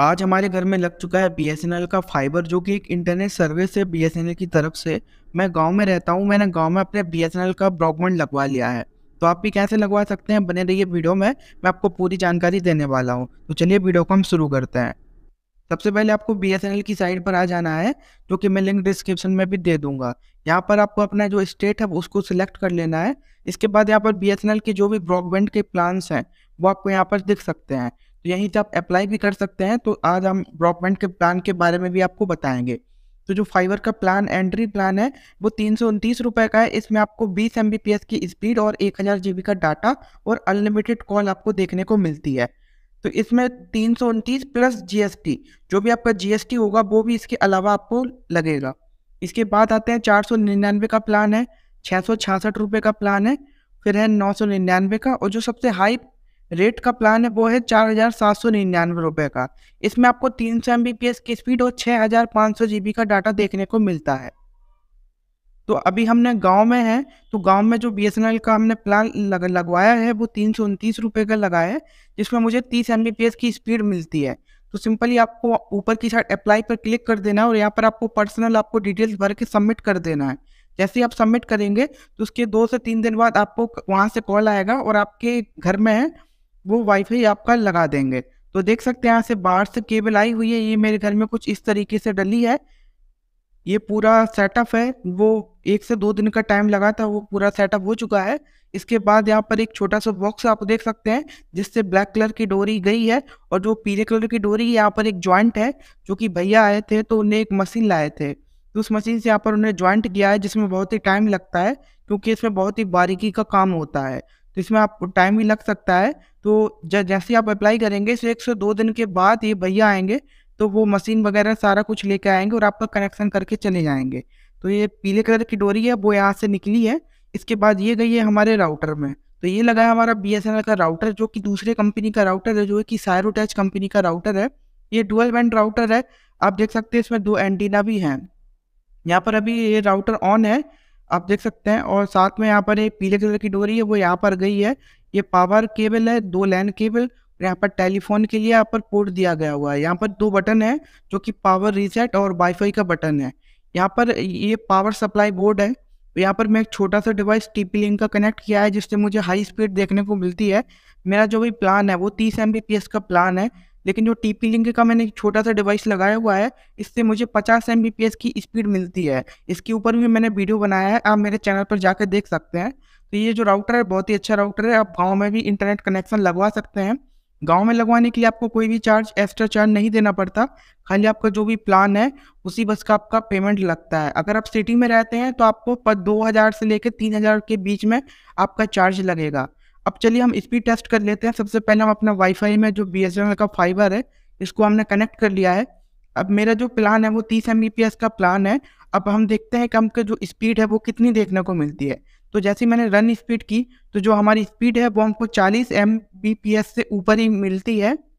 आज हमारे घर में लग चुका है बी का फाइबर जो कि एक इंटरनेट सर्विस है बी की तरफ से मैं गांव में रहता हूं मैंने गांव में अपने बी का ब्रॉडबैंड लगवा लिया है तो आप भी कैसे लगवा सकते हैं बने रहिए वीडियो में मैं आपको पूरी जानकारी देने वाला हूँ तो चलिए वीडियो को हम शुरू करते हैं सबसे पहले आपको बी की साइट पर आ जाना है जो कि मैं लिंक डिस्क्रिप्शन में भी दे दूंगा यहाँ पर आपको अपना जो स्टेट है उसको सिलेक्ट कर लेना है इसके बाद यहाँ पर बी के जो भी ब्रॉडबैंड के प्लान्स हैं वो आपको यहाँ पर दिख सकते हैं तो यहीं से आप अप्लाई भी कर सकते हैं तो आज हम ब्रॉडबैंड के प्लान के बारे में भी आपको बताएंगे तो जो फाइवर का प्लान एंट्री प्लान है वो तीन सौ उनतीस रुपये का है इसमें आपको बीस एम की स्पीड और एक हज़ार जी का डाटा और अनलिमिटेड कॉल आपको देखने को मिलती है तो इसमें तीन सौ उनतीस प्लस जीएसटी जो भी आपका जीएसटी होगा वो भी इसके अलावा आपको लगेगा इसके बाद आते हैं चार सौ निन्यानवे का प्लान है छः सौ छियासठ रुपये का प्लान है फिर है नौ सौ निन्यानवे का और जो सबसे हाई रेट का प्लान है वो है चार हज़ार सात सौ निन्यानवे रुपये का इसमें आपको तीन सौ एम की स्पीड और छः हज़ार पाँच सौ जी का डाटा देखने को मिलता है तो अभी हमने गांव में है तो गांव में जो बी का हमने प्लान लग, लगवाया है वो तीन सौ उनतीस रुपये का लगा है जिसमें मुझे तीस एम की स्पीड मिलती है तो सिंपली आपको ऊपर की साइड अप्लाई पर क्लिक कर देना है और यहाँ पर आपको पर्सनल आपको डिटेल्स भर के सबमिट कर देना है जैसे ही आप सबमिट करेंगे तो उसके दो से तीन दिन बाद आपको वहाँ से कॉल आएगा और आपके घर में है वो वाईफाई आपका लगा देंगे तो देख सकते हैं यहाँ से बाहर से केबल आई हुई है ये मेरे घर में कुछ इस तरीके से डली है ये पूरा सेटअप है वो एक से दो दिन का टाइम लगा था वो पूरा सेटअप हो चुका है इसके बाद यहाँ पर एक छोटा सा बॉक्स आप देख सकते हैं जिससे ब्लैक कलर की डोरी गई है और जो पीले कलर की डोरी यहाँ पर एक ज्वाइंट है जो कि भैया आए थे तो उन्हें एक मशीन लाए थे तो उस मशीन से यहाँ पर उन्हें ज्वाइंट किया है जिसमें बहुत ही टाइम लगता है क्योंकि इसमें बहुत ही बारीकी का काम होता है इसमें आप टाइम भी लग सकता है तो जैसे आप अप्लाई करेंगे इसे एक दो दिन के बाद ये भैया आएंगे तो वो मशीन वगैरह सारा कुछ लेके आएंगे और आपका कनेक्शन करके चले जाएंगे तो ये पीले कलर की डोरी है वो यहाँ से निकली है इसके बाद ये गई है हमारे राउटर में तो ये लगा है हमारा बी का राउटर जो कि दूसरे कंपनी का राउटर है जो है कि सायरोटैच कंपनी का राउटर है ये डुअल बैंड राउटर है आप देख सकते हैं इसमें दो एंटीना भी हैं यहाँ पर अभी ये राउटर ऑन है आप देख सकते हैं और साथ में यहाँ पर एक पीले कलर की डोरी है वो यहाँ पर गई है ये पावर केबल है दो लैंड केबल और यहाँ पर टेलीफोन के लिए यहाँ पर पोर्ट दिया गया हुआ है यहाँ पर दो बटन है जो कि पावर रीसेट और वाईफाई का बटन है यहाँ पर ये पावर सप्लाई बोर्ड है यहाँ पर मैं एक छोटा सा डिवाइस टी लिंक का कनेक्ट किया है जिससे मुझे हाई स्पीड देखने को मिलती है मेरा जो भी प्लान है वो तीस एम बी पी एस का प्लान है लेकिन जो टी पी लिंक का मैंने छोटा सा डिवाइस लगाया हुआ है इससे मुझे 50 एम की स्पीड मिलती है इसके ऊपर भी मैंने वीडियो बनाया है आप मेरे चैनल पर जाकर देख सकते हैं तो ये जो राउटर है बहुत ही अच्छा राउटर है आप गाँव में भी इंटरनेट कनेक्शन लगवा सकते हैं गाँव में लगवाने के लिए आपको कोई भी चार्ज एक्स्ट्रा चार्ज नहीं देना पड़ता खाली आपका जो भी प्लान है उसी बस का आपका पेमेंट लगता है अगर आप सिटी में रहते हैं तो आपको पर दो हज़ार से लेकर तीन हज़ार के बीच में आपका चार्ज लगेगा अब चलिए हम स्पीड टेस्ट कर लेते हैं सबसे पहले हम अपना वाईफाई में जो बी का फाइबर है इसको हमने कनेक्ट कर लिया है अब मेरा जो प्लान है वो तीस एम का प्लान है अब हम देखते हैं कि हमका जो स्पीड है वो कितनी देखने को मिलती है तो जैसे मैंने रन स्पीड की तो जो हमारी स्पीड है वो हमको 40 एम से ऊपर ही मिलती है